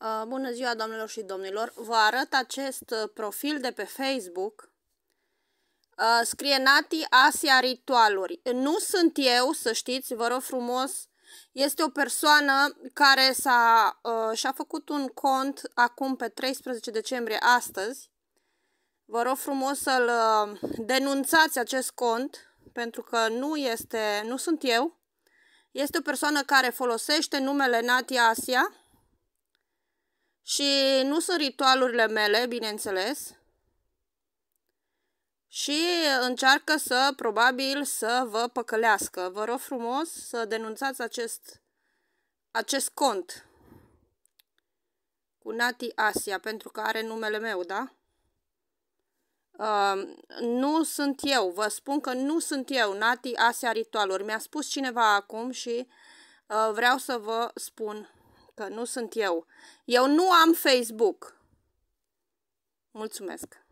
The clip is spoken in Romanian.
Uh, bună ziua, doamnelor și domnilor! Vă arăt acest uh, profil de pe Facebook. Uh, scrie Nati Asia Ritualuri. Nu sunt eu, să știți, vă rog frumos, este o persoană care s-a, și-a făcut un cont acum pe 13 decembrie, astăzi. Vă rog frumos să-l denunțați acest cont, pentru că nu, este, nu sunt eu. Este o persoană care folosește numele Nati Asia și nu sunt ritualurile mele, bineînțeles. Și încearcă să, probabil, să vă păcălească. Vă rog frumos să denunțați acest, acest cont cu Nati Asia, pentru că are numele meu, da? Uh, nu sunt eu, vă spun că nu sunt eu, Nati Asia Ritualuri. Mi-a spus cineva acum și uh, vreau să vă spun Că nu sunt eu. Eu nu am Facebook. Mulțumesc!